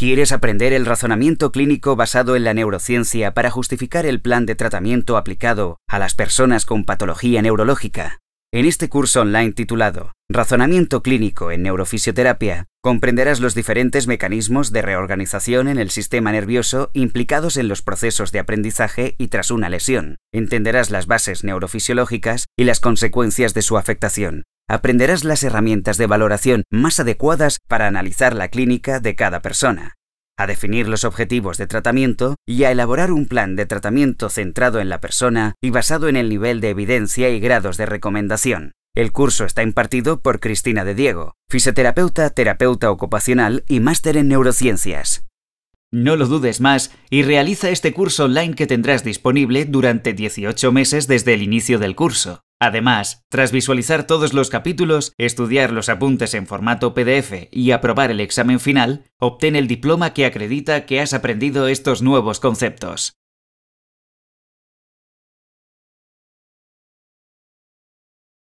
¿Quieres aprender el razonamiento clínico basado en la neurociencia para justificar el plan de tratamiento aplicado a las personas con patología neurológica? En este curso online titulado Razonamiento clínico en neurofisioterapia, comprenderás los diferentes mecanismos de reorganización en el sistema nervioso implicados en los procesos de aprendizaje y tras una lesión. Entenderás las bases neurofisiológicas y las consecuencias de su afectación, aprenderás las herramientas de valoración más adecuadas para analizar la clínica de cada persona, a definir los objetivos de tratamiento y a elaborar un plan de tratamiento centrado en la persona y basado en el nivel de evidencia y grados de recomendación. El curso está impartido por Cristina de Diego, fisioterapeuta, terapeuta ocupacional y máster en neurociencias. No lo dudes más y realiza este curso online que tendrás disponible durante 18 meses desde el inicio del curso. Además, tras visualizar todos los capítulos, estudiar los apuntes en formato PDF y aprobar el examen final, obtén el diploma que acredita que has aprendido estos nuevos conceptos.